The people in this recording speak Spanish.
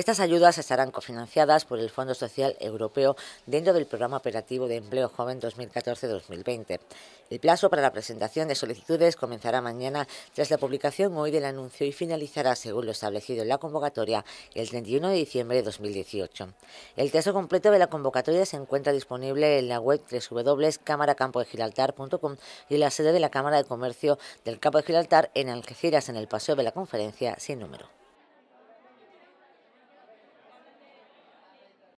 Estas ayudas estarán cofinanciadas por el Fondo Social Europeo dentro del Programa Operativo de Empleo Joven 2014-2020. El plazo para la presentación de solicitudes comenzará mañana tras la publicación hoy del anuncio y finalizará, según lo establecido en la convocatoria, el 31 de diciembre de 2018. El texto completo de la convocatoria se encuentra disponible en la web www.cámaracampodegilaltar.com y en la sede de la Cámara de Comercio del Campo de giraltar en Algeciras, en el Paseo de la Conferencia sin número.